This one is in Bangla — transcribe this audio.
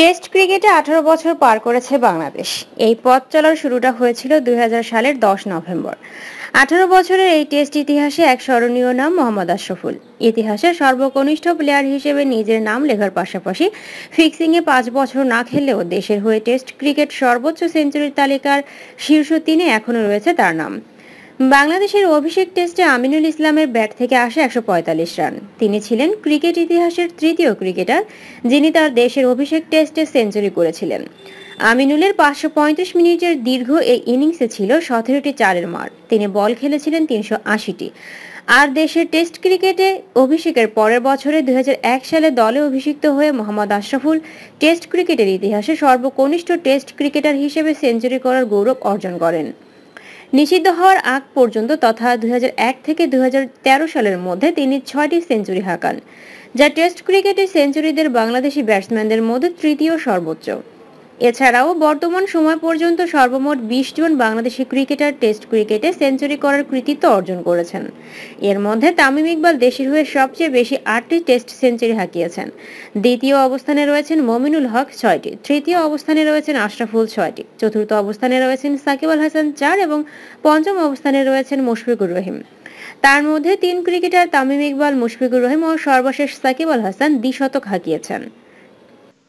টেস্ট ক্রিকেটে আঠারো বছর পার করেছে বাংলাদেশ এই পথ চলার শুরুটা হয়েছিল দুই সালের দশ নভেম্বর আঠারো বছরের এই টেস্ট ইতিহাসে এক স্মরণীয় নাম মোহাম্মদ আশরফুল ইতিহাসে সর্বকনিষ্ঠ প্লেয়ার হিসেবে নিজের নাম লেখার পাশাপাশি ফিক্সিংয়ে পাঁচ বছর না খেললেও দেশের হয়ে টেস্ট ক্রিকেট সর্বোচ্চ সেঞ্চুরির তালিকার শীর্ষ তিনে এখনও রয়েছে তার নাম বাংলাদেশের অভিষেক টেস্টে আমিনুল ইসলামের ব্যাট থেকে আসে একশো রান তিনি ছিলেন ক্রিকেট ইতিহাসের তৃতীয় ক্রিকেটার যিনি তার দেশের অভিষেক টেস্টে সেঞ্চুরি করেছিলেন আমিনুলের পাঁচশো পঁয়ত্রিশ মিনিটের দীর্ঘ এই ইনিংসে ছিল সতেরোটি চারের মার তিনি বল খেলেছিলেন তিনশো আশিটি আর দেশের টেস্ট ক্রিকেটে অভিষেকের পরের বছরে দু সালে দলে অভিষিক্ত হয়ে মোহাম্মদ আশরাফুল টেস্ট ক্রিকেটের ইতিহাসে সর্বকনিষ্ঠ টেস্ট ক্রিকেটার হিসেবে সেঞ্চুরি করার গৌরব অর্জন করেন নিষিদ্ধ হওয়ার আগ পর্যন্ত তথা দুই থেকে দুই সালের মধ্যে তিনি ছয়টি সেঞ্চুরি হাঁকান যা টেস্ট ক্রিকেটে সেঞ্চুরিদের বাংলাদেশি ব্যাটসম্যানদের মধ্যে তৃতীয় সর্বোচ্চ এছাড়াও বর্তমান সময় পর্যন্ত সর্বমোট বিশ জন বাংলাদেশি ক্রিকেটার টেস্ট ক্রিকেটে সেঞ্চুরি করার কৃতিত্ব অর্জন করেছেন এর মধ্যে তামিম ইকবাল দেশের হয়ে সবচেয়ে বেশি আটটি টেস্ট সেঞ্চুরি হাঁকিয়েছেন দ্বিতীয় অবস্থানে রয়েছেন মমিনুল হক ছয়টি তৃতীয় অবস্থানে রয়েছেন আশরাফুল ছয়টি চতুর্থ অবস্থানে রয়েছেন সাকিব আল হাসান চার এবং পঞ্চম অবস্থানে রয়েছেন মুশফিকুর রহিম তার মধ্যে তিন ক্রিকেটার তামিম ইকবাল মুশফিকুর রহিম ও সর্বশেষ সাকিব আল হাসান দ্বিশতক হাঁকিয়েছেন